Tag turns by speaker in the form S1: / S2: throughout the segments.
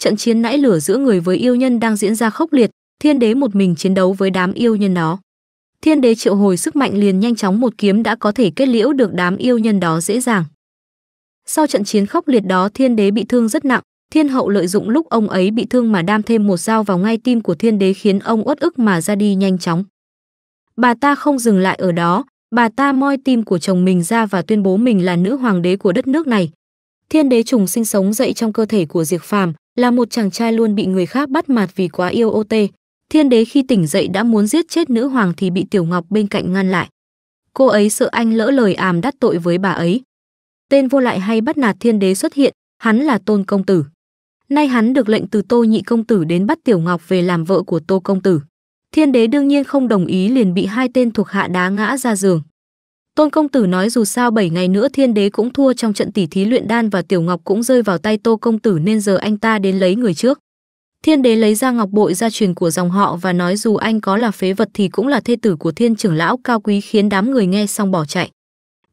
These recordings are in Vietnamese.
S1: trận chiến nãy lửa giữa người với yêu nhân đang diễn ra khốc liệt, thiên đế một mình chiến đấu với đám yêu nhân đó. Thiên đế triệu hồi sức mạnh liền nhanh chóng một kiếm đã có thể kết liễu được đám yêu nhân đó dễ dàng. Sau trận chiến khốc liệt đó thiên đế bị thương rất nặng, thiên hậu lợi dụng lúc ông ấy bị thương mà đam thêm một dao vào ngay tim của thiên đế khiến ông uất ức mà ra đi nhanh chóng. Bà ta không dừng lại ở đó, bà ta moi tim của chồng mình ra và tuyên bố mình là nữ hoàng đế của đất nước này. Thiên đế trùng sinh sống dậy trong cơ thể của Diệp Phàm, là một chàng trai luôn bị người khác bắt mặt vì quá yêu ô tê. Thiên đế khi tỉnh dậy đã muốn giết chết nữ hoàng thì bị Tiểu Ngọc bên cạnh ngăn lại. Cô ấy sợ anh lỡ lời àm đắt tội với bà ấy. Tên vô lại hay bắt nạt thiên đế xuất hiện, hắn là Tôn Công Tử. Nay hắn được lệnh từ Tô Nhị Công Tử đến bắt Tiểu Ngọc về làm vợ của Tô Công Tử. Thiên đế đương nhiên không đồng ý liền bị hai tên thuộc hạ đá ngã ra giường. Tôn công tử nói dù sao 7 ngày nữa thiên đế cũng thua trong trận tỷ thí luyện đan và tiểu ngọc cũng rơi vào tay Tô công tử nên giờ anh ta đến lấy người trước. Thiên đế lấy ra ngọc bội gia truyền của dòng họ và nói dù anh có là phế vật thì cũng là thê tử của thiên trưởng lão cao quý khiến đám người nghe xong bỏ chạy.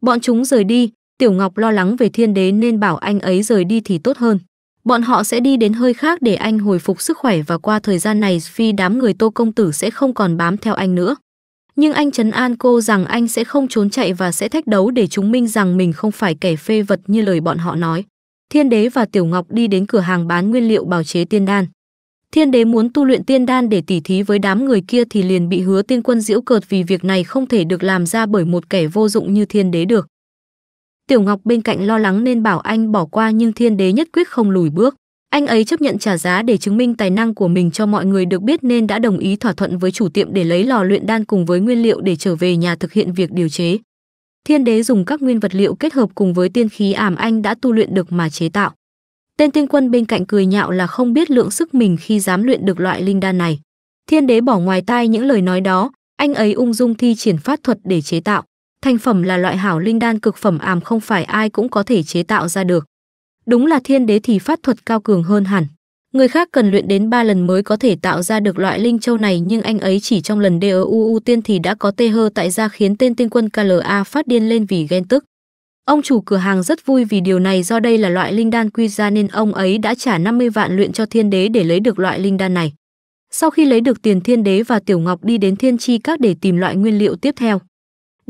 S1: Bọn chúng rời đi, tiểu ngọc lo lắng về thiên đế nên bảo anh ấy rời đi thì tốt hơn. Bọn họ sẽ đi đến hơi khác để anh hồi phục sức khỏe và qua thời gian này phi đám người tô công tử sẽ không còn bám theo anh nữa nhưng anh trấn an cô rằng anh sẽ không trốn chạy và sẽ thách đấu để chứng minh rằng mình không phải kẻ phê vật như lời bọn họ nói. Thiên đế và Tiểu Ngọc đi đến cửa hàng bán nguyên liệu bào chế tiên đan. Thiên đế muốn tu luyện tiên đan để tỉ thí với đám người kia thì liền bị hứa tiên quân giễu cợt vì việc này không thể được làm ra bởi một kẻ vô dụng như thiên đế được. Tiểu Ngọc bên cạnh lo lắng nên bảo anh bỏ qua nhưng thiên đế nhất quyết không lùi bước. Anh ấy chấp nhận trả giá để chứng minh tài năng của mình cho mọi người được biết nên đã đồng ý thỏa thuận với chủ tiệm để lấy lò luyện đan cùng với nguyên liệu để trở về nhà thực hiện việc điều chế. Thiên đế dùng các nguyên vật liệu kết hợp cùng với tiên khí ảm anh đã tu luyện được mà chế tạo. Tên tiên quân bên cạnh cười nhạo là không biết lượng sức mình khi dám luyện được loại linh đan này. Thiên đế bỏ ngoài tai những lời nói đó, anh ấy ung dung thi triển pháp thuật để chế tạo. Thành phẩm là loại hảo linh đan cực phẩm ảm không phải ai cũng có thể chế tạo ra được. Đúng là thiên đế thì pháp thuật cao cường hơn hẳn. Người khác cần luyện đến 3 lần mới có thể tạo ra được loại linh châu này nhưng anh ấy chỉ trong lần DEUU tiên thì đã có tê hơ tại ra khiến tên tiên quân KLA phát điên lên vì ghen tức. Ông chủ cửa hàng rất vui vì điều này do đây là loại linh đan quy ra nên ông ấy đã trả 50 vạn luyện cho thiên đế để lấy được loại linh đan này. Sau khi lấy được tiền thiên đế và tiểu ngọc đi đến thiên tri các để tìm loại nguyên liệu tiếp theo.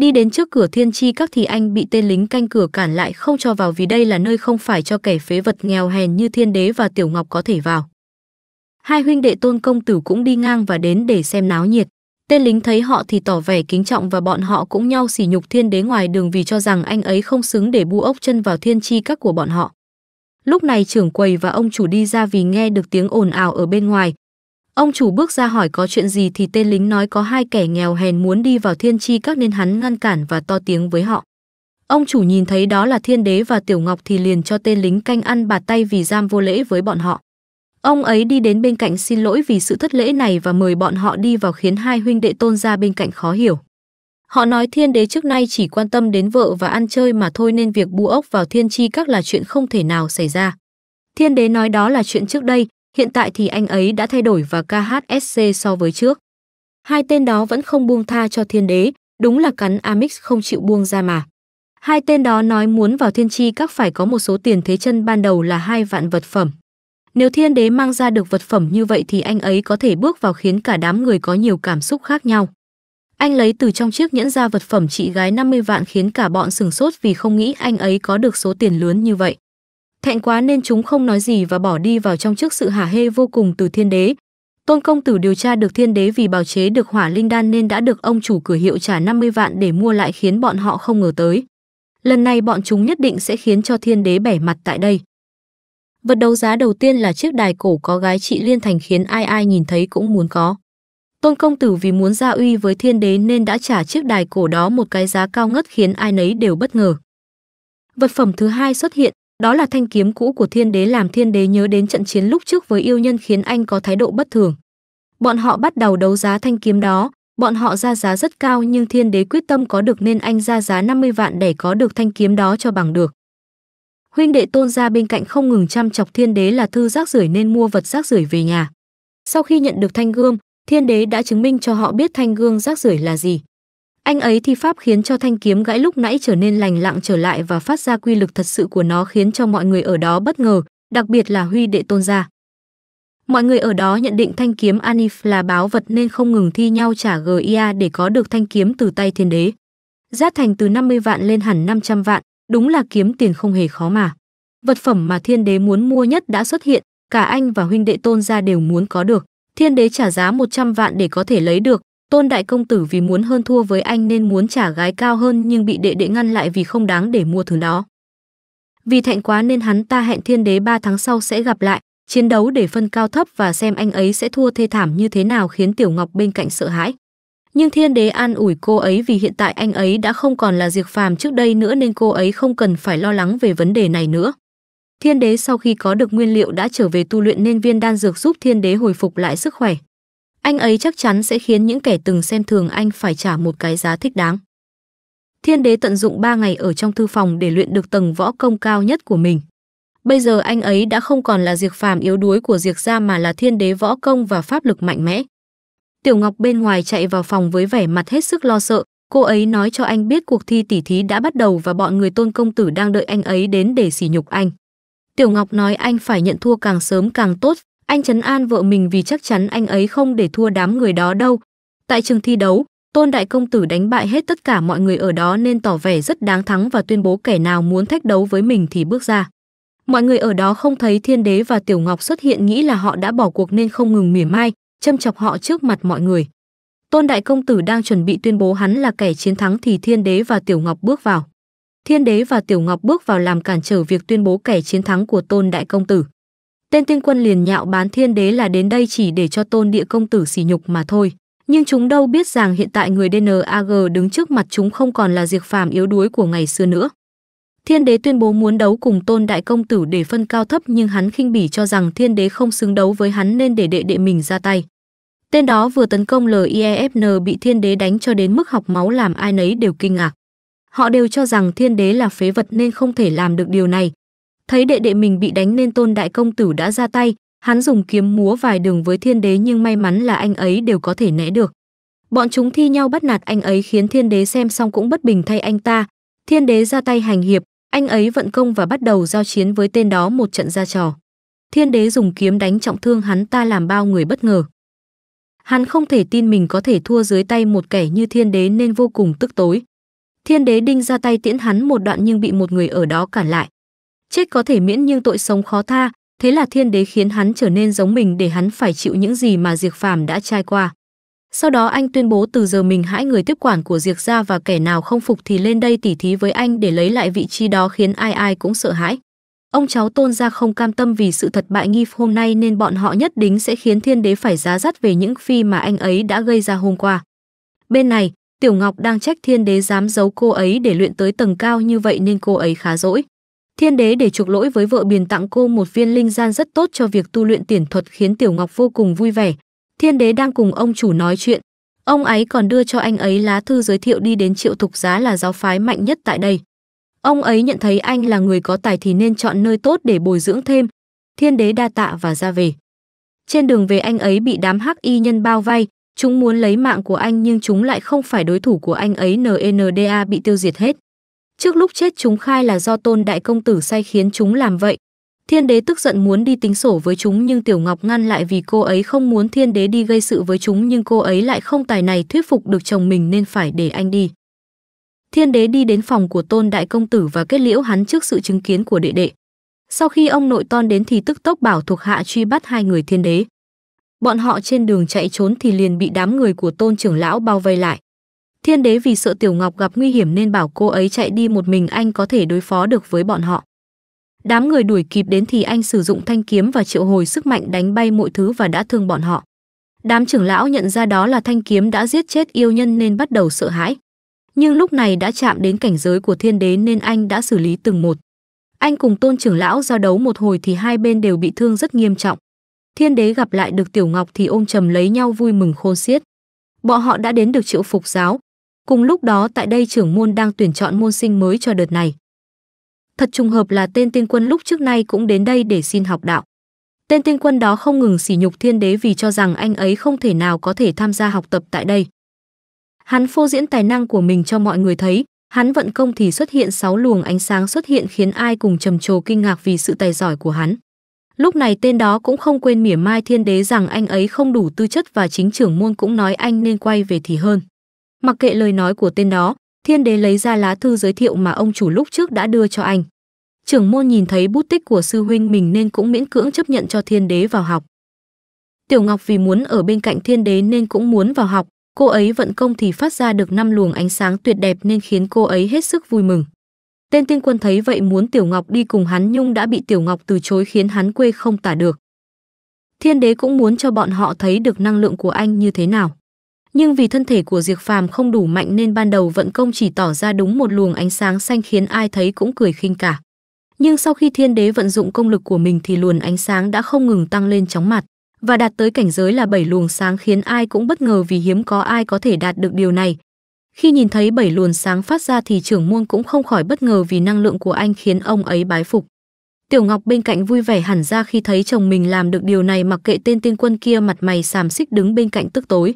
S1: Đi đến trước cửa thiên tri các thì anh bị tên lính canh cửa cản lại không cho vào vì đây là nơi không phải cho kẻ phế vật nghèo hèn như thiên đế và tiểu ngọc có thể vào. Hai huynh đệ tôn công tử cũng đi ngang và đến để xem náo nhiệt. Tên lính thấy họ thì tỏ vẻ kính trọng và bọn họ cũng nhau sỉ nhục thiên đế ngoài đường vì cho rằng anh ấy không xứng để bu ốc chân vào thiên tri các của bọn họ. Lúc này trưởng quầy và ông chủ đi ra vì nghe được tiếng ồn ào ở bên ngoài, Ông chủ bước ra hỏi có chuyện gì thì tên lính nói có hai kẻ nghèo hèn muốn đi vào thiên tri các nên hắn ngăn cản và to tiếng với họ. Ông chủ nhìn thấy đó là thiên đế và tiểu ngọc thì liền cho tên lính canh ăn bạt tay vì giam vô lễ với bọn họ. Ông ấy đi đến bên cạnh xin lỗi vì sự thất lễ này và mời bọn họ đi vào khiến hai huynh đệ tôn ra bên cạnh khó hiểu. Họ nói thiên đế trước nay chỉ quan tâm đến vợ và ăn chơi mà thôi nên việc bu ốc vào thiên tri các là chuyện không thể nào xảy ra. Thiên đế nói đó là chuyện trước đây, hiện tại thì anh ấy đã thay đổi và KHSC so với trước. Hai tên đó vẫn không buông tha cho thiên đế, đúng là cắn Amix không chịu buông ra mà. Hai tên đó nói muốn vào thiên tri các phải có một số tiền thế chân ban đầu là hai vạn vật phẩm. Nếu thiên đế mang ra được vật phẩm như vậy thì anh ấy có thể bước vào khiến cả đám người có nhiều cảm xúc khác nhau. Anh lấy từ trong chiếc nhẫn ra vật phẩm chị gái 50 vạn khiến cả bọn sừng sốt vì không nghĩ anh ấy có được số tiền lớn như vậy. Thẹn quá nên chúng không nói gì và bỏ đi vào trong trước sự hả hê vô cùng từ thiên đế. Tôn công tử điều tra được thiên đế vì bào chế được hỏa linh đan nên đã được ông chủ cửa hiệu trả 50 vạn để mua lại khiến bọn họ không ngờ tới. Lần này bọn chúng nhất định sẽ khiến cho thiên đế bẻ mặt tại đây. Vật đấu giá đầu tiên là chiếc đài cổ có gái chị liên thành khiến ai ai nhìn thấy cũng muốn có. Tôn công tử vì muốn ra uy với thiên đế nên đã trả chiếc đài cổ đó một cái giá cao ngất khiến ai nấy đều bất ngờ. Vật phẩm thứ hai xuất hiện đó là thanh kiếm cũ của thiên đế làm thiên đế nhớ đến trận chiến lúc trước với yêu nhân khiến anh có thái độ bất thường. Bọn họ bắt đầu đấu giá thanh kiếm đó, bọn họ ra giá rất cao nhưng thiên đế quyết tâm có được nên anh ra giá 50 vạn để có được thanh kiếm đó cho bằng được. Huynh đệ tôn ra bên cạnh không ngừng chăm chọc thiên đế là thư rác rưởi nên mua vật rác rưởi về nhà. Sau khi nhận được thanh gươm, thiên đế đã chứng minh cho họ biết thanh gương rác rưởi là gì. Anh ấy thi pháp khiến cho thanh kiếm gãy lúc nãy trở nên lành lặng trở lại và phát ra quy lực thật sự của nó khiến cho mọi người ở đó bất ngờ, đặc biệt là Huy Đệ Tôn gia. Mọi người ở đó nhận định thanh kiếm Anif là báo vật nên không ngừng thi nhau trả GIA để có được thanh kiếm từ tay thiên đế. Giá thành từ 50 vạn lên hẳn 500 vạn, đúng là kiếm tiền không hề khó mà. Vật phẩm mà thiên đế muốn mua nhất đã xuất hiện, cả anh và huynh đệ tôn gia đều muốn có được. Thiên đế trả giá 100 vạn để có thể lấy được, Tôn đại công tử vì muốn hơn thua với anh nên muốn trả gái cao hơn nhưng bị đệ đệ ngăn lại vì không đáng để mua thứ đó. Vì thẹn quá nên hắn ta hẹn thiên đế 3 tháng sau sẽ gặp lại, chiến đấu để phân cao thấp và xem anh ấy sẽ thua thê thảm như thế nào khiến Tiểu Ngọc bên cạnh sợ hãi. Nhưng thiên đế an ủi cô ấy vì hiện tại anh ấy đã không còn là diệt phàm trước đây nữa nên cô ấy không cần phải lo lắng về vấn đề này nữa. Thiên đế sau khi có được nguyên liệu đã trở về tu luyện nên viên đan dược giúp thiên đế hồi phục lại sức khỏe anh ấy chắc chắn sẽ khiến những kẻ từng xem thường anh phải trả một cái giá thích đáng. Thiên đế tận dụng 3 ngày ở trong thư phòng để luyện được tầng võ công cao nhất của mình. Bây giờ anh ấy đã không còn là diệt phàm yếu đuối của diệt gia mà là thiên đế võ công và pháp lực mạnh mẽ. Tiểu Ngọc bên ngoài chạy vào phòng với vẻ mặt hết sức lo sợ, cô ấy nói cho anh biết cuộc thi tỉ thí đã bắt đầu và bọn người tôn công tử đang đợi anh ấy đến để sỉ nhục anh. Tiểu Ngọc nói anh phải nhận thua càng sớm càng tốt anh chấn an vợ mình vì chắc chắn anh ấy không để thua đám người đó đâu. Tại trường thi đấu, Tôn Đại Công Tử đánh bại hết tất cả mọi người ở đó nên tỏ vẻ rất đáng thắng và tuyên bố kẻ nào muốn thách đấu với mình thì bước ra. Mọi người ở đó không thấy Thiên Đế và Tiểu Ngọc xuất hiện nghĩ là họ đã bỏ cuộc nên không ngừng mỉa mai, châm chọc họ trước mặt mọi người. Tôn Đại Công Tử đang chuẩn bị tuyên bố hắn là kẻ chiến thắng thì Thiên Đế và Tiểu Ngọc bước vào. Thiên Đế và Tiểu Ngọc bước vào làm cản trở việc tuyên bố kẻ chiến thắng của Tôn Đại Công Tử. Tên tiên quân liền nhạo bán thiên đế là đến đây chỉ để cho tôn địa công tử sỉ nhục mà thôi. Nhưng chúng đâu biết rằng hiện tại người DNAG đứng trước mặt chúng không còn là diệt phàm yếu đuối của ngày xưa nữa. Thiên đế tuyên bố muốn đấu cùng tôn đại công tử để phân cao thấp nhưng hắn khinh bỉ cho rằng thiên đế không xứng đấu với hắn nên để đệ đệ mình ra tay. Tên đó vừa tấn công LIEFN bị thiên đế đánh cho đến mức học máu làm ai nấy đều kinh ngạc. Họ đều cho rằng thiên đế là phế vật nên không thể làm được điều này, thấy đệ đệ mình bị đánh nên tôn đại công tử đã ra tay, hắn dùng kiếm múa vài đường với thiên đế nhưng may mắn là anh ấy đều có thể né được. Bọn chúng thi nhau bắt nạt anh ấy khiến thiên đế xem xong cũng bất bình thay anh ta. Thiên đế ra tay hành hiệp, anh ấy vận công và bắt đầu giao chiến với tên đó một trận ra trò. Thiên đế dùng kiếm đánh trọng thương hắn ta làm bao người bất ngờ. Hắn không thể tin mình có thể thua dưới tay một kẻ như thiên đế nên vô cùng tức tối. Thiên đế đinh ra tay tiễn hắn một đoạn nhưng bị một người ở đó cản lại chết có thể miễn nhưng tội sống khó tha, thế là thiên đế khiến hắn trở nên giống mình để hắn phải chịu những gì mà Diệp Phàm đã trải qua. Sau đó anh tuyên bố từ giờ mình hãy người tiếp quản của Diệp gia và kẻ nào không phục thì lên đây tỉ thí với anh để lấy lại vị trí đó khiến ai ai cũng sợ hãi. Ông cháu Tôn gia không cam tâm vì sự thật bại nghi hôm nay nên bọn họ nhất định sẽ khiến thiên đế phải giá dắt về những phi mà anh ấy đã gây ra hôm qua. Bên này, Tiểu Ngọc đang trách thiên đế dám giấu cô ấy để luyện tới tầng cao như vậy nên cô ấy khá dỗi. Thiên đế để chuộc lỗi với vợ biển tặng cô một viên linh gian rất tốt cho việc tu luyện tiền thuật khiến Tiểu Ngọc vô cùng vui vẻ. Thiên đế đang cùng ông chủ nói chuyện. Ông ấy còn đưa cho anh ấy lá thư giới thiệu đi đến triệu thục giá là giáo phái mạnh nhất tại đây. Ông ấy nhận thấy anh là người có tài thì nên chọn nơi tốt để bồi dưỡng thêm. Thiên đế đa tạ và ra về. Trên đường về anh ấy bị đám hắc y nhân bao vây, chúng muốn lấy mạng của anh nhưng chúng lại không phải đối thủ của anh ấy NNDA e bị tiêu diệt hết. Trước lúc chết chúng khai là do tôn đại công tử sai khiến chúng làm vậy. Thiên đế tức giận muốn đi tính sổ với chúng nhưng Tiểu Ngọc ngăn lại vì cô ấy không muốn thiên đế đi gây sự với chúng nhưng cô ấy lại không tài này thuyết phục được chồng mình nên phải để anh đi. Thiên đế đi đến phòng của tôn đại công tử và kết liễu hắn trước sự chứng kiến của đệ đệ. Sau khi ông nội ton đến thì tức tốc bảo thuộc hạ truy bắt hai người thiên đế. Bọn họ trên đường chạy trốn thì liền bị đám người của tôn trưởng lão bao vây lại. Thiên đế vì sợ Tiểu Ngọc gặp nguy hiểm nên bảo cô ấy chạy đi một mình anh có thể đối phó được với bọn họ. Đám người đuổi kịp đến thì anh sử dụng thanh kiếm và triệu hồi sức mạnh đánh bay mọi thứ và đã thương bọn họ. Đám trưởng lão nhận ra đó là thanh kiếm đã giết chết yêu nhân nên bắt đầu sợ hãi. Nhưng lúc này đã chạm đến cảnh giới của thiên đế nên anh đã xử lý từng một. Anh cùng tôn trưởng lão giao đấu một hồi thì hai bên đều bị thương rất nghiêm trọng. Thiên đế gặp lại được Tiểu Ngọc thì ôm chầm lấy nhau vui mừng khôn xiết. Bọn họ đã đến được triệu phục giáo, Cùng lúc đó tại đây trưởng môn đang tuyển chọn môn sinh mới cho đợt này. Thật trùng hợp là tên tiên quân lúc trước nay cũng đến đây để xin học đạo. Tên tiên quân đó không ngừng sỉ nhục thiên đế vì cho rằng anh ấy không thể nào có thể tham gia học tập tại đây. Hắn phô diễn tài năng của mình cho mọi người thấy, hắn vận công thì xuất hiện sáu luồng ánh sáng xuất hiện khiến ai cùng trầm trồ kinh ngạc vì sự tài giỏi của hắn. Lúc này tên đó cũng không quên mỉa mai thiên đế rằng anh ấy không đủ tư chất và chính trưởng môn cũng nói anh nên quay về thì hơn. Mặc kệ lời nói của tên đó, Thiên Đế lấy ra lá thư giới thiệu mà ông chủ lúc trước đã đưa cho anh. Trưởng môn nhìn thấy bút tích của sư huynh mình nên cũng miễn cưỡng chấp nhận cho Thiên Đế vào học. Tiểu Ngọc vì muốn ở bên cạnh Thiên Đế nên cũng muốn vào học, cô ấy vận công thì phát ra được năm luồng ánh sáng tuyệt đẹp nên khiến cô ấy hết sức vui mừng. Tên tiên quân thấy vậy muốn Tiểu Ngọc đi cùng hắn nhung đã bị Tiểu Ngọc từ chối khiến hắn quê không tả được. Thiên đế cũng muốn cho bọn họ thấy được năng lượng của anh như thế nào nhưng vì thân thể của Diệp Phàm không đủ mạnh nên ban đầu vận công chỉ tỏ ra đúng một luồng ánh sáng xanh khiến ai thấy cũng cười khinh cả. Nhưng sau khi Thiên Đế vận dụng công lực của mình thì luồng ánh sáng đã không ngừng tăng lên chóng mặt và đạt tới cảnh giới là bảy luồng sáng khiến ai cũng bất ngờ vì hiếm có ai có thể đạt được điều này. Khi nhìn thấy bảy luồng sáng phát ra thì trưởng môn cũng không khỏi bất ngờ vì năng lượng của anh khiến ông ấy bái phục. Tiểu Ngọc bên cạnh vui vẻ hẳn ra khi thấy chồng mình làm được điều này mặc kệ tên tiên quân kia mặt mày xàm xích đứng bên cạnh tức tối.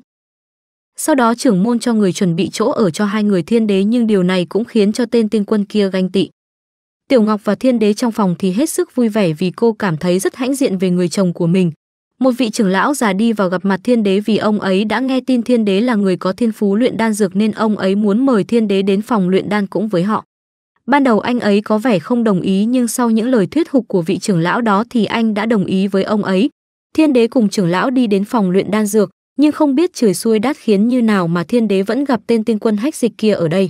S1: Sau đó trưởng môn cho người chuẩn bị chỗ ở cho hai người thiên đế nhưng điều này cũng khiến cho tên tiên quân kia ganh tị. Tiểu Ngọc và thiên đế trong phòng thì hết sức vui vẻ vì cô cảm thấy rất hãnh diện về người chồng của mình. Một vị trưởng lão già đi vào gặp mặt thiên đế vì ông ấy đã nghe tin thiên đế là người có thiên phú luyện đan dược nên ông ấy muốn mời thiên đế đến phòng luyện đan cũng với họ. Ban đầu anh ấy có vẻ không đồng ý nhưng sau những lời thuyết hục của vị trưởng lão đó thì anh đã đồng ý với ông ấy. Thiên đế cùng trưởng lão đi đến phòng luyện đan dược, nhưng không biết trời xuôi đát khiến như nào mà thiên đế vẫn gặp tên tiên quân hách dịch kia ở đây.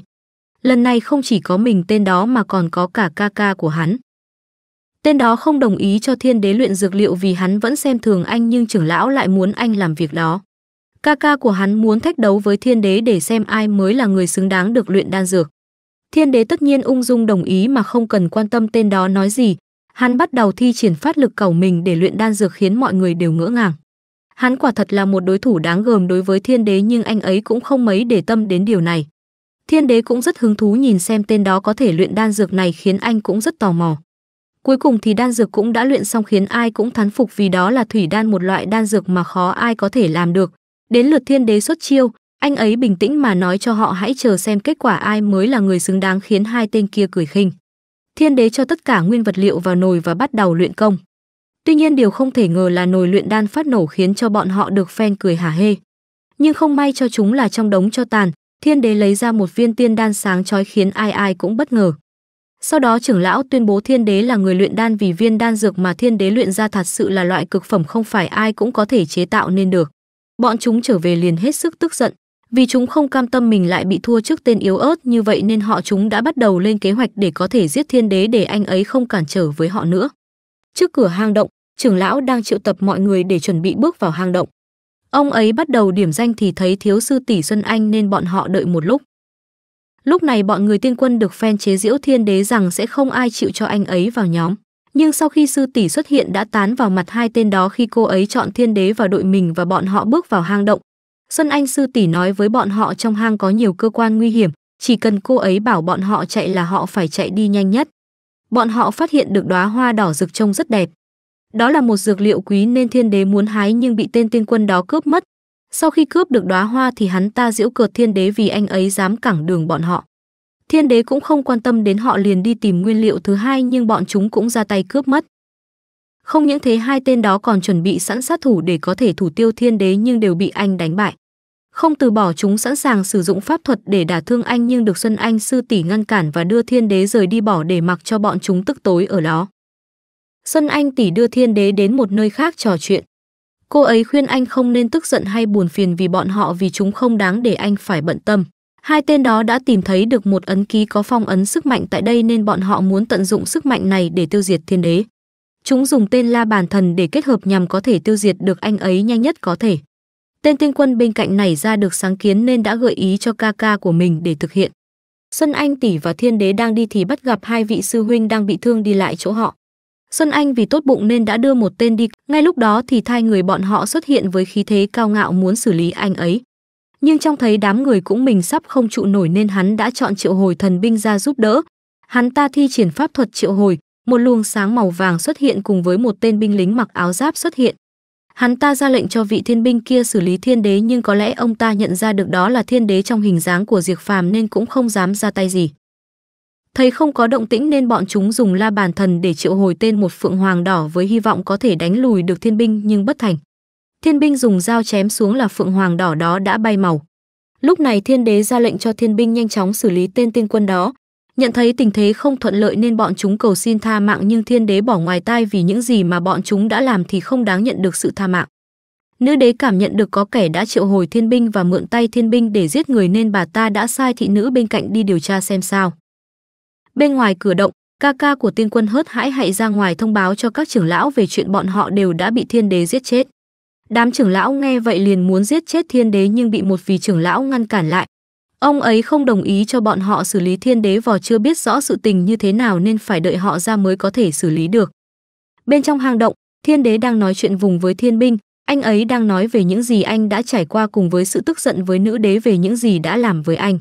S1: Lần này không chỉ có mình tên đó mà còn có cả ca ca của hắn. Tên đó không đồng ý cho thiên đế luyện dược liệu vì hắn vẫn xem thường anh nhưng trưởng lão lại muốn anh làm việc đó. Ca ca của hắn muốn thách đấu với thiên đế để xem ai mới là người xứng đáng được luyện đan dược. Thiên đế tất nhiên ung dung đồng ý mà không cần quan tâm tên đó nói gì. Hắn bắt đầu thi triển phát lực cầu mình để luyện đan dược khiến mọi người đều ngỡ ngàng. Hắn quả thật là một đối thủ đáng gờm đối với thiên đế nhưng anh ấy cũng không mấy để tâm đến điều này. Thiên đế cũng rất hứng thú nhìn xem tên đó có thể luyện đan dược này khiến anh cũng rất tò mò. Cuối cùng thì đan dược cũng đã luyện xong khiến ai cũng thán phục vì đó là thủy đan một loại đan dược mà khó ai có thể làm được. Đến lượt thiên đế xuất chiêu, anh ấy bình tĩnh mà nói cho họ hãy chờ xem kết quả ai mới là người xứng đáng khiến hai tên kia cười khinh. Thiên đế cho tất cả nguyên vật liệu vào nồi và bắt đầu luyện công. Tuy nhiên điều không thể ngờ là nồi luyện đan phát nổ khiến cho bọn họ được phen cười hả hê. Nhưng không may cho chúng là trong đống cho tàn, thiên đế lấy ra một viên tiên đan sáng chói khiến ai ai cũng bất ngờ. Sau đó trưởng lão tuyên bố thiên đế là người luyện đan vì viên đan dược mà thiên đế luyện ra thật sự là loại cực phẩm không phải ai cũng có thể chế tạo nên được. Bọn chúng trở về liền hết sức tức giận, vì chúng không cam tâm mình lại bị thua trước tên yếu ớt như vậy nên họ chúng đã bắt đầu lên kế hoạch để có thể giết thiên đế để anh ấy không cản trở với họ nữa. Trước cửa hang động, trưởng lão đang triệu tập mọi người để chuẩn bị bước vào hang động. Ông ấy bắt đầu điểm danh thì thấy thiếu sư tỷ Xuân Anh nên bọn họ đợi một lúc. Lúc này bọn người tiên quân được phen chế diễu thiên đế rằng sẽ không ai chịu cho anh ấy vào nhóm. Nhưng sau khi sư tỷ xuất hiện đã tán vào mặt hai tên đó khi cô ấy chọn thiên đế vào đội mình và bọn họ bước vào hang động. Xuân Anh sư tỷ nói với bọn họ trong hang có nhiều cơ quan nguy hiểm, chỉ cần cô ấy bảo bọn họ chạy là họ phải chạy đi nhanh nhất bọn họ phát hiện được đóa hoa đỏ rực trông rất đẹp. Đó là một dược liệu quý nên thiên đế muốn hái nhưng bị tên tiên quân đó cướp mất. Sau khi cướp được đóa hoa thì hắn ta giễu cợt thiên đế vì anh ấy dám cản đường bọn họ. Thiên đế cũng không quan tâm đến họ liền đi tìm nguyên liệu thứ hai nhưng bọn chúng cũng ra tay cướp mất. Không những thế hai tên đó còn chuẩn bị sẵn sát thủ để có thể thủ tiêu thiên đế nhưng đều bị anh đánh bại. Không từ bỏ chúng sẵn sàng sử dụng pháp thuật để đả thương anh nhưng được Xuân Anh sư tỷ ngăn cản và đưa thiên đế rời đi bỏ để mặc cho bọn chúng tức tối ở đó. Xuân Anh tỷ đưa thiên đế đến một nơi khác trò chuyện. Cô ấy khuyên anh không nên tức giận hay buồn phiền vì bọn họ vì chúng không đáng để anh phải bận tâm. Hai tên đó đã tìm thấy được một ấn ký có phong ấn sức mạnh tại đây nên bọn họ muốn tận dụng sức mạnh này để tiêu diệt thiên đế. Chúng dùng tên La Bàn Thần để kết hợp nhằm có thể tiêu diệt được anh ấy nhanh nhất có thể. Tên tiên quân bên cạnh này ra được sáng kiến nên đã gợi ý cho ca ca của mình để thực hiện. Xuân Anh tỷ và Thiên Đế đang đi thì bắt gặp hai vị sư huynh đang bị thương đi lại chỗ họ. Xuân Anh vì tốt bụng nên đã đưa một tên đi, ngay lúc đó thì thai người bọn họ xuất hiện với khí thế cao ngạo muốn xử lý anh ấy. Nhưng trong thấy đám người cũng mình sắp không trụ nổi nên hắn đã chọn triệu hồi thần binh ra giúp đỡ. Hắn ta thi triển pháp thuật triệu hồi, một luồng sáng màu vàng xuất hiện cùng với một tên binh lính mặc áo giáp xuất hiện. Hắn ta ra lệnh cho vị thiên binh kia xử lý thiên đế nhưng có lẽ ông ta nhận ra được đó là thiên đế trong hình dáng của Diệp Phàm nên cũng không dám ra tay gì. Thấy không có động tĩnh nên bọn chúng dùng la bàn thần để triệu hồi tên một phượng hoàng đỏ với hy vọng có thể đánh lùi được thiên binh nhưng bất thành. Thiên binh dùng dao chém xuống là phượng hoàng đỏ đó đã bay màu. Lúc này thiên đế ra lệnh cho thiên binh nhanh chóng xử lý tên tiên quân đó, Nhận thấy tình thế không thuận lợi nên bọn chúng cầu xin tha mạng nhưng thiên đế bỏ ngoài tai vì những gì mà bọn chúng đã làm thì không đáng nhận được sự tha mạng. Nữ đế cảm nhận được có kẻ đã triệu hồi thiên binh và mượn tay thiên binh để giết người nên bà ta đã sai thị nữ bên cạnh đi điều tra xem sao. Bên ngoài cửa động, ca ca của tiên quân hớt hãi hãy ra ngoài thông báo cho các trưởng lão về chuyện bọn họ đều đã bị thiên đế giết chết. Đám trưởng lão nghe vậy liền muốn giết chết thiên đế nhưng bị một vị trưởng lão ngăn cản lại, Ông ấy không đồng ý cho bọn họ xử lý thiên đế vò chưa biết rõ sự tình như thế nào nên phải đợi họ ra mới có thể xử lý được. Bên trong hang động, thiên đế đang nói chuyện vùng với thiên binh, anh ấy đang nói về những gì anh đã trải qua cùng với sự tức giận với nữ đế về những gì đã làm với anh.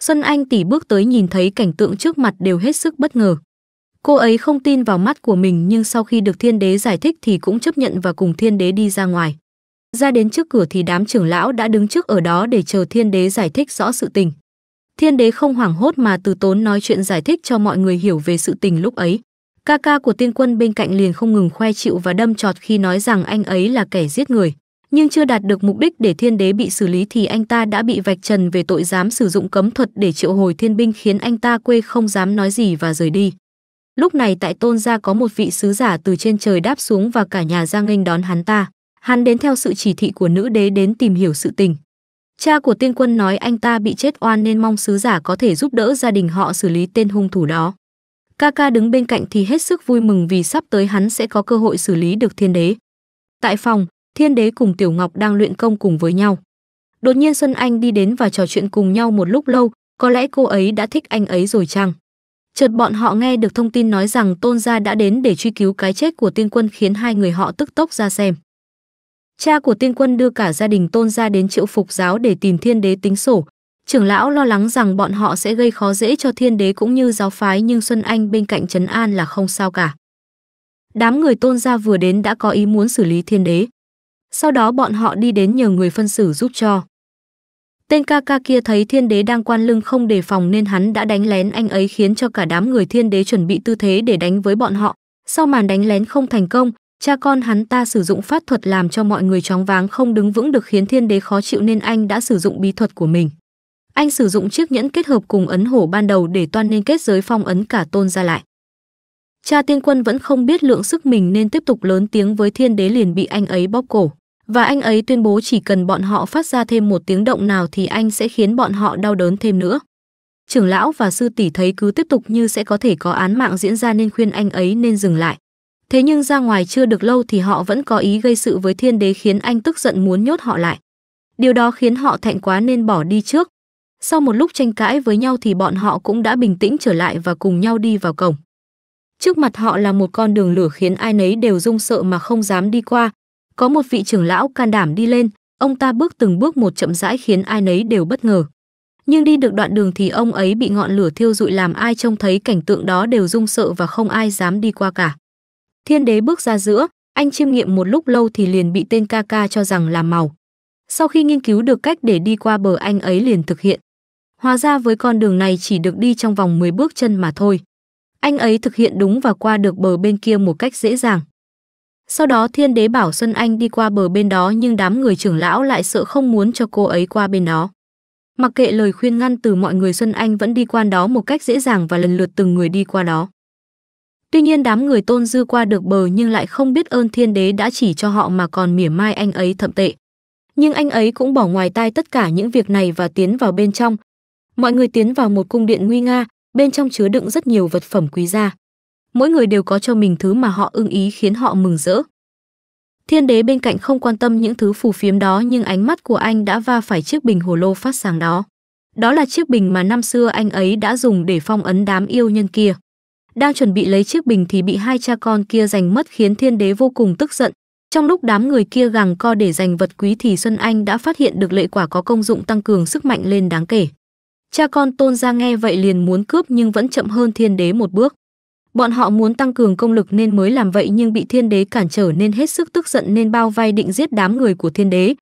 S1: Xuân Anh tỉ bước tới nhìn thấy cảnh tượng trước mặt đều hết sức bất ngờ. Cô ấy không tin vào mắt của mình nhưng sau khi được thiên đế giải thích thì cũng chấp nhận và cùng thiên đế đi ra ngoài ra đến trước cửa thì đám trưởng lão đã đứng trước ở đó để chờ thiên đế giải thích rõ sự tình. Thiên đế không hoảng hốt mà từ tốn nói chuyện giải thích cho mọi người hiểu về sự tình lúc ấy. Ca ca của tiên quân bên cạnh liền không ngừng khoe chịu và đâm trọt khi nói rằng anh ấy là kẻ giết người. Nhưng chưa đạt được mục đích để thiên đế bị xử lý thì anh ta đã bị vạch trần về tội dám sử dụng cấm thuật để triệu hồi thiên binh khiến anh ta quê không dám nói gì và rời đi. Lúc này tại tôn gia có một vị sứ giả từ trên trời đáp xuống và cả nhà ra nghênh đón hắn ta. Hắn đến theo sự chỉ thị của nữ đế đến tìm hiểu sự tình. Cha của tiên quân nói anh ta bị chết oan nên mong sứ giả có thể giúp đỡ gia đình họ xử lý tên hung thủ đó. Kaka đứng bên cạnh thì hết sức vui mừng vì sắp tới hắn sẽ có cơ hội xử lý được thiên đế. Tại phòng, thiên đế cùng Tiểu Ngọc đang luyện công cùng với nhau. Đột nhiên Xuân Anh đi đến và trò chuyện cùng nhau một lúc lâu, có lẽ cô ấy đã thích anh ấy rồi chăng? Chợt bọn họ nghe được thông tin nói rằng Tôn gia đã đến để truy cứu cái chết của tiên quân khiến hai người họ tức tốc ra xem. Cha của tiên quân đưa cả gia đình tôn ra đến triệu phục giáo để tìm thiên đế tính sổ. Trưởng lão lo lắng rằng bọn họ sẽ gây khó dễ cho thiên đế cũng như giáo phái nhưng Xuân Anh bên cạnh Trấn An là không sao cả. Đám người tôn gia vừa đến đã có ý muốn xử lý thiên đế. Sau đó bọn họ đi đến nhờ người phân xử giúp cho. Tên ca ca kia thấy thiên đế đang quan lưng không đề phòng nên hắn đã đánh lén anh ấy khiến cho cả đám người thiên đế chuẩn bị tư thế để đánh với bọn họ. Sau màn đánh lén không thành công, Cha con hắn ta sử dụng pháp thuật làm cho mọi người chóng váng không đứng vững được khiến thiên đế khó chịu nên anh đã sử dụng bí thuật của mình. Anh sử dụng chiếc nhẫn kết hợp cùng ấn hổ ban đầu để toan nên kết giới phong ấn cả tôn ra lại. Cha tiên quân vẫn không biết lượng sức mình nên tiếp tục lớn tiếng với thiên đế liền bị anh ấy bóp cổ. Và anh ấy tuyên bố chỉ cần bọn họ phát ra thêm một tiếng động nào thì anh sẽ khiến bọn họ đau đớn thêm nữa. Trưởng lão và sư tỷ thấy cứ tiếp tục như sẽ có thể có án mạng diễn ra nên khuyên anh ấy nên dừng lại. Thế nhưng ra ngoài chưa được lâu thì họ vẫn có ý gây sự với thiên đế khiến anh tức giận muốn nhốt họ lại. Điều đó khiến họ thẹn quá nên bỏ đi trước. Sau một lúc tranh cãi với nhau thì bọn họ cũng đã bình tĩnh trở lại và cùng nhau đi vào cổng. Trước mặt họ là một con đường lửa khiến ai nấy đều rung sợ mà không dám đi qua. Có một vị trưởng lão can đảm đi lên, ông ta bước từng bước một chậm rãi khiến ai nấy đều bất ngờ. Nhưng đi được đoạn đường thì ông ấy bị ngọn lửa thiêu rụi làm ai trông thấy cảnh tượng đó đều rung sợ và không ai dám đi qua cả. Thiên đế bước ra giữa, anh chiêm nghiệm một lúc lâu thì liền bị tên ca ca cho rằng là màu. Sau khi nghiên cứu được cách để đi qua bờ anh ấy liền thực hiện. Hóa ra với con đường này chỉ được đi trong vòng 10 bước chân mà thôi. Anh ấy thực hiện đúng và qua được bờ bên kia một cách dễ dàng. Sau đó thiên đế bảo Xuân Anh đi qua bờ bên đó nhưng đám người trưởng lão lại sợ không muốn cho cô ấy qua bên đó. Mặc kệ lời khuyên ngăn từ mọi người Xuân Anh vẫn đi qua đó một cách dễ dàng và lần lượt từng người đi qua đó. Tuy nhiên đám người tôn dư qua được bờ nhưng lại không biết ơn thiên đế đã chỉ cho họ mà còn mỉa mai anh ấy thậm tệ. Nhưng anh ấy cũng bỏ ngoài tai tất cả những việc này và tiến vào bên trong. Mọi người tiến vào một cung điện nguy nga, bên trong chứa đựng rất nhiều vật phẩm quý giá. Mỗi người đều có cho mình thứ mà họ ưng ý khiến họ mừng rỡ. Thiên đế bên cạnh không quan tâm những thứ phù phiếm đó nhưng ánh mắt của anh đã va phải chiếc bình hồ lô phát sáng đó. Đó là chiếc bình mà năm xưa anh ấy đã dùng để phong ấn đám yêu nhân kia đang chuẩn bị lấy chiếc bình thì bị hai cha con kia giành mất khiến thiên đế vô cùng tức giận. Trong lúc đám người kia gằng co để giành vật quý thì Xuân Anh đã phát hiện được lệ quả có công dụng tăng cường sức mạnh lên đáng kể. Cha con tôn ra nghe vậy liền muốn cướp nhưng vẫn chậm hơn thiên đế một bước. Bọn họ muốn tăng cường công lực nên mới làm vậy nhưng bị thiên đế cản trở nên hết sức tức giận nên bao vây định giết đám người của thiên đế.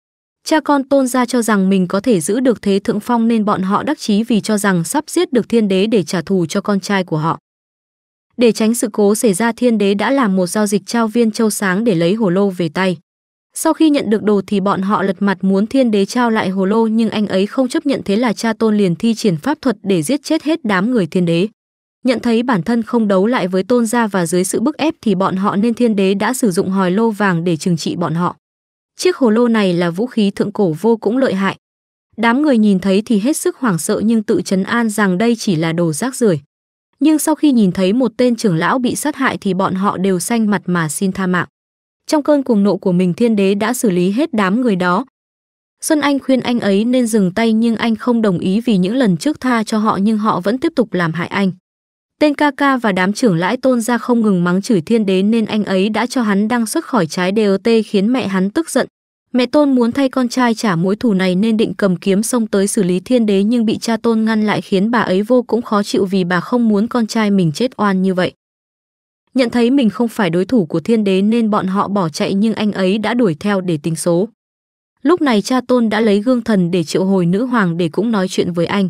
S1: Cha con tôn ra cho rằng mình có thể giữ được thế thượng phong nên bọn họ đắc chí vì cho rằng sắp giết được thiên đế để trả thù cho con trai của họ. Để tránh sự cố xảy ra thiên đế đã làm một giao dịch trao viên châu sáng để lấy hồ lô về tay. Sau khi nhận được đồ thì bọn họ lật mặt muốn thiên đế trao lại hồ lô nhưng anh ấy không chấp nhận thế là cha tôn liền thi triển pháp thuật để giết chết hết đám người thiên đế. Nhận thấy bản thân không đấu lại với tôn gia và dưới sự bức ép thì bọn họ nên thiên đế đã sử dụng hòi lô vàng để trừng trị bọn họ. Chiếc hồ lô này là vũ khí thượng cổ vô cũng lợi hại. Đám người nhìn thấy thì hết sức hoảng sợ nhưng tự chấn an rằng đây chỉ là đồ rác rưởi nhưng sau khi nhìn thấy một tên trưởng lão bị sát hại thì bọn họ đều xanh mặt mà xin tha mạng. Trong cơn cuồng nộ của mình thiên đế đã xử lý hết đám người đó. Xuân Anh khuyên anh ấy nên dừng tay nhưng anh không đồng ý vì những lần trước tha cho họ nhưng họ vẫn tiếp tục làm hại anh. Tên ca ca và đám trưởng lãi tôn ra không ngừng mắng chửi thiên đế nên anh ấy đã cho hắn đăng xuất khỏi trái DOT khiến mẹ hắn tức giận, Mẹ Tôn muốn thay con trai trả mối thù này nên định cầm kiếm xông tới xử lý thiên đế nhưng bị cha Tôn ngăn lại khiến bà ấy vô cũng khó chịu vì bà không muốn con trai mình chết oan như vậy. Nhận thấy mình không phải đối thủ của thiên đế nên bọn họ bỏ chạy nhưng anh ấy đã đuổi theo để tính số. Lúc này cha Tôn đã lấy gương thần để triệu hồi nữ hoàng để cũng nói chuyện với anh.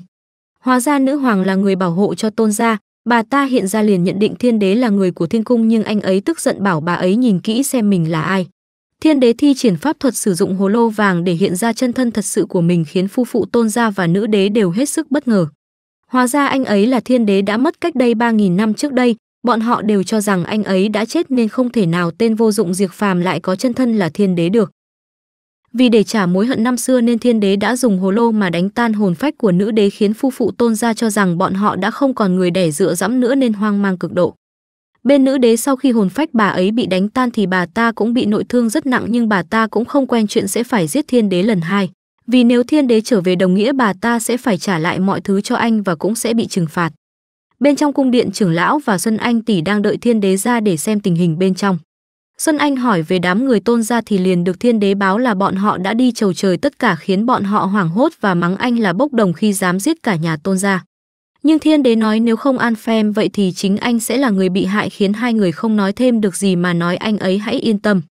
S1: Hóa ra nữ hoàng là người bảo hộ cho Tôn gia, bà ta hiện ra liền nhận định thiên đế là người của thiên cung nhưng anh ấy tức giận bảo bà ấy nhìn kỹ xem mình là ai. Thiên đế thi triển pháp thuật sử dụng hồ lô vàng để hiện ra chân thân thật sự của mình khiến phu phụ tôn gia và nữ đế đều hết sức bất ngờ. Hóa ra anh ấy là thiên đế đã mất cách đây 3.000 năm trước đây, bọn họ đều cho rằng anh ấy đã chết nên không thể nào tên vô dụng diệt phàm lại có chân thân là thiên đế được. Vì để trả mối hận năm xưa nên thiên đế đã dùng hồ lô mà đánh tan hồn phách của nữ đế khiến phu phụ tôn gia cho rằng bọn họ đã không còn người đẻ dựa dẫm nữa nên hoang mang cực độ. Bên nữ đế sau khi hồn phách bà ấy bị đánh tan thì bà ta cũng bị nội thương rất nặng nhưng bà ta cũng không quen chuyện sẽ phải giết thiên đế lần hai. Vì nếu thiên đế trở về đồng nghĩa bà ta sẽ phải trả lại mọi thứ cho anh và cũng sẽ bị trừng phạt. Bên trong cung điện trưởng lão và Xuân Anh tỷ đang đợi thiên đế ra để xem tình hình bên trong. Xuân Anh hỏi về đám người tôn gia thì liền được thiên đế báo là bọn họ đã đi trầu trời tất cả khiến bọn họ hoảng hốt và mắng anh là bốc đồng khi dám giết cả nhà tôn gia nhưng thiên đế nói nếu không an phem vậy thì chính anh sẽ là người bị hại khiến hai người không nói thêm được gì mà nói anh ấy hãy yên tâm.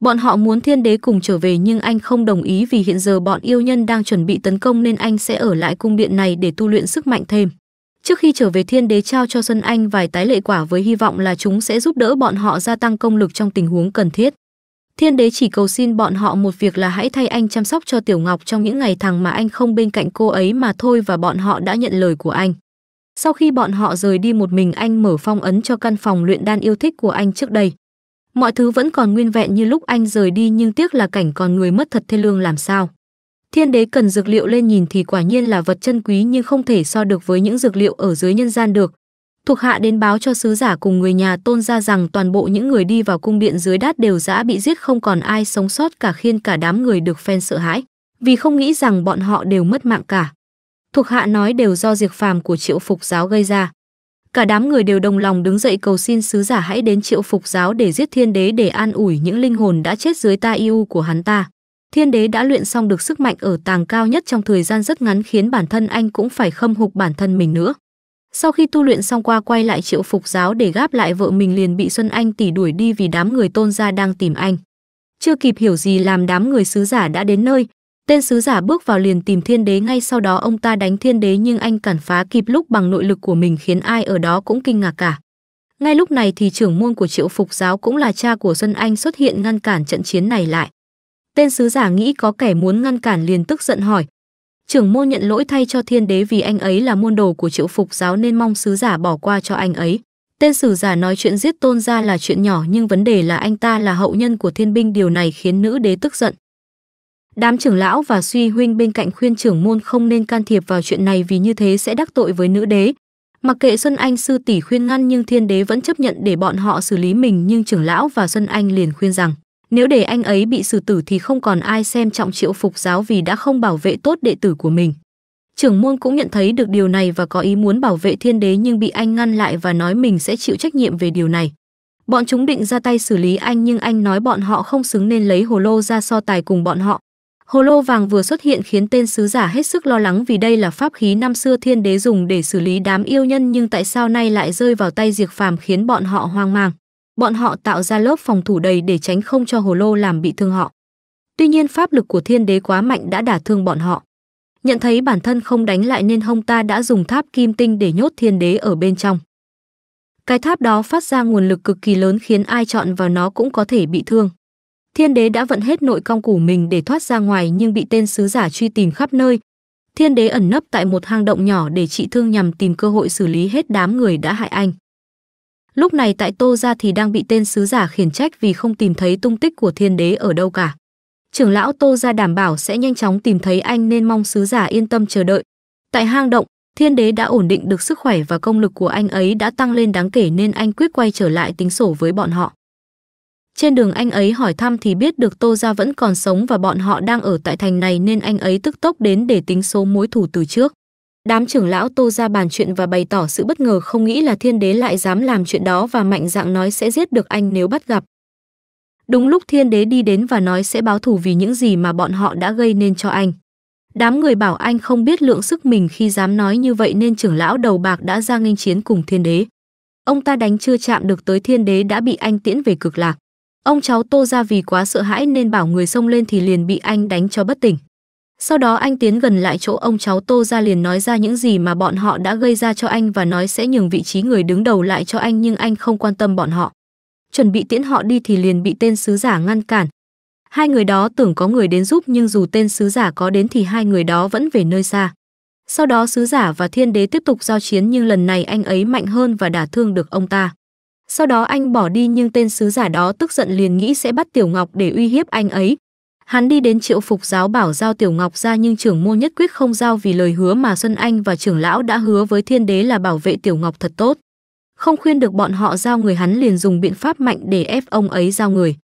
S1: Bọn họ muốn thiên đế cùng trở về nhưng anh không đồng ý vì hiện giờ bọn yêu nhân đang chuẩn bị tấn công nên anh sẽ ở lại cung điện này để tu luyện sức mạnh thêm. Trước khi trở về thiên đế trao cho Xuân Anh vài tái lệ quả với hy vọng là chúng sẽ giúp đỡ bọn họ gia tăng công lực trong tình huống cần thiết. Thiên đế chỉ cầu xin bọn họ một việc là hãy thay anh chăm sóc cho Tiểu Ngọc trong những ngày thằng mà anh không bên cạnh cô ấy mà thôi và bọn họ đã nhận lời của anh. Sau khi bọn họ rời đi một mình anh mở phong ấn cho căn phòng luyện đan yêu thích của anh trước đây. Mọi thứ vẫn còn nguyên vẹn như lúc anh rời đi nhưng tiếc là cảnh còn người mất thật thê lương làm sao. Thiên đế cần dược liệu lên nhìn thì quả nhiên là vật chân quý nhưng không thể so được với những dược liệu ở dưới nhân gian được. Thuộc hạ đến báo cho sứ giả cùng người nhà tôn ra rằng toàn bộ những người đi vào cung điện dưới đát đều dã bị giết không còn ai sống sót cả khiên cả đám người được phen sợ hãi. Vì không nghĩ rằng bọn họ đều mất mạng cả thuộc hạ nói đều do diệt phàm của triệu phục giáo gây ra cả đám người đều đồng lòng đứng dậy cầu xin sứ giả hãy đến triệu phục giáo để giết thiên đế để an ủi những linh hồn đã chết dưới ta yêu của hắn ta thiên đế đã luyện xong được sức mạnh ở tàng cao nhất trong thời gian rất ngắn khiến bản thân anh cũng phải khâm hục bản thân mình nữa sau khi tu luyện xong qua quay lại triệu phục giáo để gáp lại vợ mình liền bị xuân anh tỉ đuổi đi vì đám người tôn gia đang tìm anh chưa kịp hiểu gì làm đám người sứ giả đã đến nơi Tên sứ giả bước vào liền tìm thiên đế ngay sau đó ông ta đánh thiên đế nhưng anh cản phá kịp lúc bằng nội lực của mình khiến ai ở đó cũng kinh ngạc cả. Ngay lúc này thì trưởng môn của triệu phục giáo cũng là cha của xuân anh xuất hiện ngăn cản trận chiến này lại. Tên sứ giả nghĩ có kẻ muốn ngăn cản liền tức giận hỏi. Trưởng môn nhận lỗi thay cho thiên đế vì anh ấy là môn đồ của triệu phục giáo nên mong sứ giả bỏ qua cho anh ấy. Tên sử giả nói chuyện giết tôn ra là chuyện nhỏ nhưng vấn đề là anh ta là hậu nhân của thiên binh điều này khiến nữ đế tức giận. Đám trưởng lão và suy huynh bên cạnh khuyên trưởng môn không nên can thiệp vào chuyện này vì như thế sẽ đắc tội với nữ đế. Mặc kệ Xuân Anh sư tỷ khuyên ngăn nhưng thiên đế vẫn chấp nhận để bọn họ xử lý mình nhưng trưởng lão và Xuân Anh liền khuyên rằng nếu để anh ấy bị xử tử thì không còn ai xem trọng triệu phục giáo vì đã không bảo vệ tốt đệ tử của mình. Trưởng môn cũng nhận thấy được điều này và có ý muốn bảo vệ thiên đế nhưng bị anh ngăn lại và nói mình sẽ chịu trách nhiệm về điều này. Bọn chúng định ra tay xử lý anh nhưng anh nói bọn họ không xứng nên lấy hồ lô ra so tài cùng bọn họ. Hồ lô vàng vừa xuất hiện khiến tên sứ giả hết sức lo lắng vì đây là pháp khí năm xưa thiên đế dùng để xử lý đám yêu nhân nhưng tại sao nay lại rơi vào tay diệt phàm khiến bọn họ hoang mang. Bọn họ tạo ra lớp phòng thủ đầy để tránh không cho hồ lô làm bị thương họ. Tuy nhiên pháp lực của thiên đế quá mạnh đã đả thương bọn họ. Nhận thấy bản thân không đánh lại nên hông ta đã dùng tháp kim tinh để nhốt thiên đế ở bên trong. Cái tháp đó phát ra nguồn lực cực kỳ lớn khiến ai chọn vào nó cũng có thể bị thương. Thiên đế đã vận hết nội công của mình để thoát ra ngoài nhưng bị tên sứ giả truy tìm khắp nơi. Thiên đế ẩn nấp tại một hang động nhỏ để trị thương nhằm tìm cơ hội xử lý hết đám người đã hại anh. Lúc này tại Tô Gia thì đang bị tên sứ giả khiển trách vì không tìm thấy tung tích của thiên đế ở đâu cả. Trưởng lão Tô Gia đảm bảo sẽ nhanh chóng tìm thấy anh nên mong sứ giả yên tâm chờ đợi. Tại hang động, thiên đế đã ổn định được sức khỏe và công lực của anh ấy đã tăng lên đáng kể nên anh quyết quay trở lại tính sổ với bọn họ. Trên đường anh ấy hỏi thăm thì biết được Tô Gia vẫn còn sống và bọn họ đang ở tại thành này nên anh ấy tức tốc đến để tính số mối thủ từ trước. Đám trưởng lão Tô Gia bàn chuyện và bày tỏ sự bất ngờ không nghĩ là thiên đế lại dám làm chuyện đó và mạnh dạng nói sẽ giết được anh nếu bắt gặp. Đúng lúc thiên đế đi đến và nói sẽ báo thù vì những gì mà bọn họ đã gây nên cho anh. Đám người bảo anh không biết lượng sức mình khi dám nói như vậy nên trưởng lão đầu bạc đã ra nghênh chiến cùng thiên đế. Ông ta đánh chưa chạm được tới thiên đế đã bị anh tiễn về cực lạc. Ông cháu Tô Gia vì quá sợ hãi nên bảo người xông lên thì liền bị anh đánh cho bất tỉnh. Sau đó anh tiến gần lại chỗ ông cháu Tô Gia liền nói ra những gì mà bọn họ đã gây ra cho anh và nói sẽ nhường vị trí người đứng đầu lại cho anh nhưng anh không quan tâm bọn họ. Chuẩn bị tiễn họ đi thì liền bị tên sứ giả ngăn cản. Hai người đó tưởng có người đến giúp nhưng dù tên sứ giả có đến thì hai người đó vẫn về nơi xa. Sau đó sứ giả và thiên đế tiếp tục giao chiến nhưng lần này anh ấy mạnh hơn và đả thương được ông ta. Sau đó anh bỏ đi nhưng tên sứ giả đó tức giận liền nghĩ sẽ bắt Tiểu Ngọc để uy hiếp anh ấy. Hắn đi đến triệu phục giáo bảo giao Tiểu Ngọc ra nhưng trưởng môn nhất quyết không giao vì lời hứa mà Xuân Anh và trưởng lão đã hứa với thiên đế là bảo vệ Tiểu Ngọc thật tốt. Không khuyên được bọn họ giao người hắn liền dùng biện pháp mạnh để ép ông ấy giao người.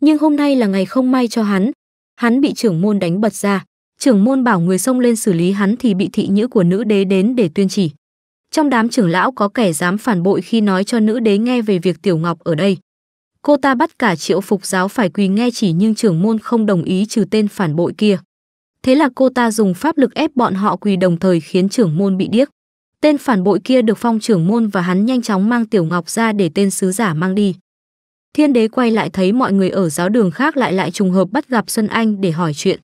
S1: Nhưng hôm nay là ngày không may cho hắn. Hắn bị trưởng môn đánh bật ra. Trưởng môn bảo người xông lên xử lý hắn thì bị thị nhữ của nữ đế đến để tuyên chỉ. Trong đám trưởng lão có kẻ dám phản bội khi nói cho nữ đế nghe về việc Tiểu Ngọc ở đây. Cô ta bắt cả triệu phục giáo phải quỳ nghe chỉ nhưng trưởng môn không đồng ý trừ tên phản bội kia. Thế là cô ta dùng pháp lực ép bọn họ quỳ đồng thời khiến trưởng môn bị điếc. Tên phản bội kia được phong trưởng môn và hắn nhanh chóng mang Tiểu Ngọc ra để tên sứ giả mang đi. Thiên đế quay lại thấy mọi người ở giáo đường khác lại lại trùng hợp bắt gặp Xuân Anh để hỏi chuyện.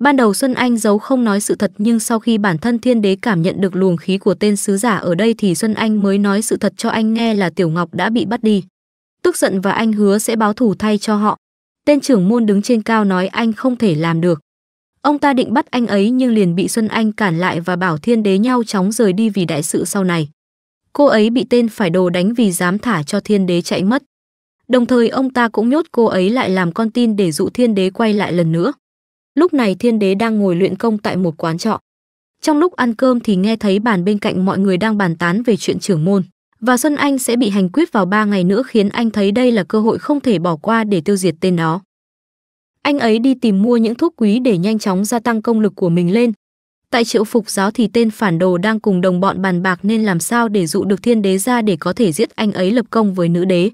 S1: Ban đầu Xuân Anh giấu không nói sự thật nhưng sau khi bản thân thiên đế cảm nhận được luồng khí của tên sứ giả ở đây thì Xuân Anh mới nói sự thật cho anh nghe là Tiểu Ngọc đã bị bắt đi. Tức giận và anh hứa sẽ báo thủ thay cho họ. Tên trưởng môn đứng trên cao nói anh không thể làm được. Ông ta định bắt anh ấy nhưng liền bị Xuân Anh cản lại và bảo thiên đế nhau chóng rời đi vì đại sự sau này. Cô ấy bị tên phải đồ đánh vì dám thả cho thiên đế chạy mất. Đồng thời ông ta cũng nhốt cô ấy lại làm con tin để dụ thiên đế quay lại lần nữa. Lúc này thiên đế đang ngồi luyện công tại một quán trọ. Trong lúc ăn cơm thì nghe thấy bàn bên cạnh mọi người đang bàn tán về chuyện trưởng môn. Và Xuân Anh sẽ bị hành quyết vào ba ngày nữa khiến anh thấy đây là cơ hội không thể bỏ qua để tiêu diệt tên đó. Anh ấy đi tìm mua những thuốc quý để nhanh chóng gia tăng công lực của mình lên. Tại triệu phục giáo thì tên phản đồ đang cùng đồng bọn bàn bạc nên làm sao để dụ được thiên đế ra để có thể giết anh ấy lập công với nữ đế.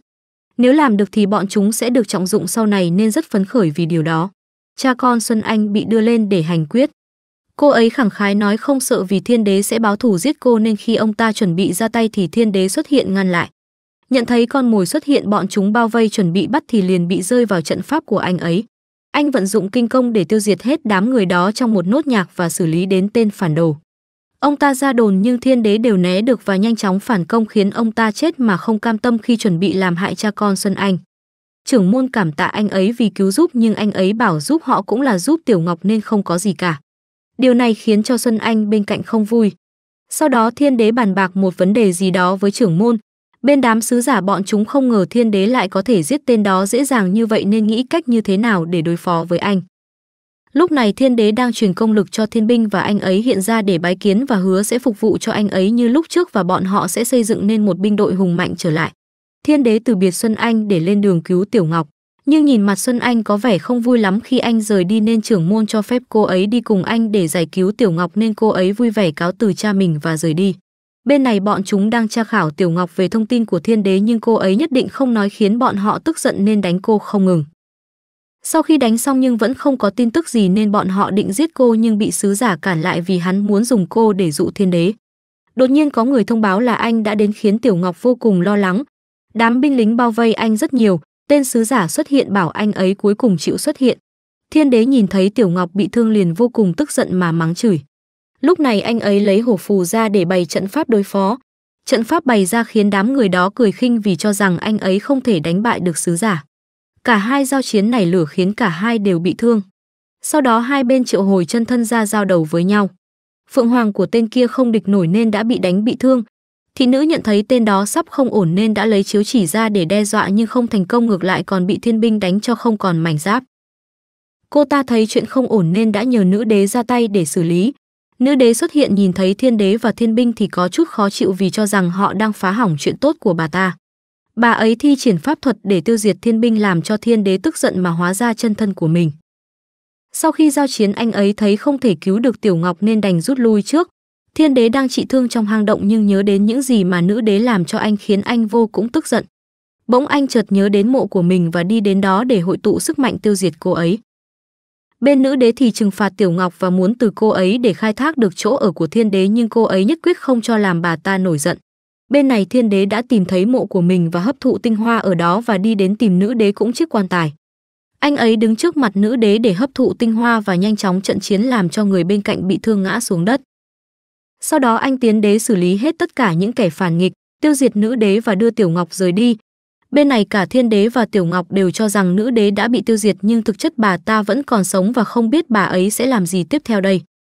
S1: Nếu làm được thì bọn chúng sẽ được trọng dụng sau này nên rất phấn khởi vì điều đó cha con Xuân Anh bị đưa lên để hành quyết. Cô ấy khẳng khái nói không sợ vì thiên đế sẽ báo thù giết cô nên khi ông ta chuẩn bị ra tay thì thiên đế xuất hiện ngăn lại. Nhận thấy con mồi xuất hiện bọn chúng bao vây chuẩn bị bắt thì liền bị rơi vào trận pháp của anh ấy. Anh vận dụng kinh công để tiêu diệt hết đám người đó trong một nốt nhạc và xử lý đến tên phản đồ. Ông ta ra đồn nhưng thiên đế đều né được và nhanh chóng phản công khiến ông ta chết mà không cam tâm khi chuẩn bị làm hại cha con Xuân Anh trưởng môn cảm tạ anh ấy vì cứu giúp nhưng anh ấy bảo giúp họ cũng là giúp Tiểu Ngọc nên không có gì cả. Điều này khiến cho Xuân Anh bên cạnh không vui. Sau đó thiên đế bàn bạc một vấn đề gì đó với trưởng môn. Bên đám sứ giả bọn chúng không ngờ thiên đế lại có thể giết tên đó dễ dàng như vậy nên nghĩ cách như thế nào để đối phó với anh. Lúc này thiên đế đang truyền công lực cho thiên binh và anh ấy hiện ra để bái kiến và hứa sẽ phục vụ cho anh ấy như lúc trước và bọn họ sẽ xây dựng nên một binh đội hùng mạnh trở lại. Thiên đế từ biệt Xuân Anh để lên đường cứu Tiểu Ngọc, nhưng nhìn mặt Xuân Anh có vẻ không vui lắm khi anh rời đi nên trưởng môn cho phép cô ấy đi cùng anh để giải cứu Tiểu Ngọc nên cô ấy vui vẻ cáo từ cha mình và rời đi. Bên này bọn chúng đang tra khảo Tiểu Ngọc về thông tin của thiên đế nhưng cô ấy nhất định không nói khiến bọn họ tức giận nên đánh cô không ngừng. Sau khi đánh xong nhưng vẫn không có tin tức gì nên bọn họ định giết cô nhưng bị sứ giả cản lại vì hắn muốn dùng cô để dụ thiên đế. Đột nhiên có người thông báo là anh đã đến khiến Tiểu Ngọc vô cùng lo lắng, Đám binh lính bao vây anh rất nhiều, tên sứ giả xuất hiện bảo anh ấy cuối cùng chịu xuất hiện. Thiên đế nhìn thấy Tiểu Ngọc bị thương liền vô cùng tức giận mà mắng chửi. Lúc này anh ấy lấy hổ phù ra để bày trận pháp đối phó. Trận pháp bày ra khiến đám người đó cười khinh vì cho rằng anh ấy không thể đánh bại được sứ giả. Cả hai giao chiến này lửa khiến cả hai đều bị thương. Sau đó hai bên triệu hồi chân thân ra giao đầu với nhau. Phượng Hoàng của tên kia không địch nổi nên đã bị đánh bị thương, Thị nữ nhận thấy tên đó sắp không ổn nên đã lấy chiếu chỉ ra để đe dọa nhưng không thành công ngược lại còn bị thiên binh đánh cho không còn mảnh giáp. Cô ta thấy chuyện không ổn nên đã nhờ nữ đế ra tay để xử lý. Nữ đế xuất hiện nhìn thấy thiên đế và thiên binh thì có chút khó chịu vì cho rằng họ đang phá hỏng chuyện tốt của bà ta. Bà ấy thi triển pháp thuật để tiêu diệt thiên binh làm cho thiên đế tức giận mà hóa ra chân thân của mình. Sau khi giao chiến anh ấy thấy không thể cứu được Tiểu Ngọc nên đành rút lui trước, Thiên đế đang trị thương trong hang động nhưng nhớ đến những gì mà nữ đế làm cho anh khiến anh vô cũng tức giận. Bỗng anh chợt nhớ đến mộ của mình và đi đến đó để hội tụ sức mạnh tiêu diệt cô ấy. Bên nữ đế thì trừng phạt Tiểu Ngọc và muốn từ cô ấy để khai thác được chỗ ở của thiên đế nhưng cô ấy nhất quyết không cho làm bà ta nổi giận. Bên này thiên đế đã tìm thấy mộ của mình và hấp thụ tinh hoa ở đó và đi đến tìm nữ đế cũng chiếc quan tài. Anh ấy đứng trước mặt nữ đế để hấp thụ tinh hoa và nhanh chóng trận chiến làm cho người bên cạnh bị thương ngã xuống đất. Sau đó anh tiến đế xử lý hết tất cả những kẻ phản nghịch, tiêu diệt nữ đế và đưa Tiểu Ngọc rời đi. Bên này cả thiên đế và Tiểu Ngọc đều cho rằng nữ đế đã bị tiêu diệt nhưng thực chất bà ta vẫn còn sống và không biết bà ấy sẽ làm gì tiếp theo đây.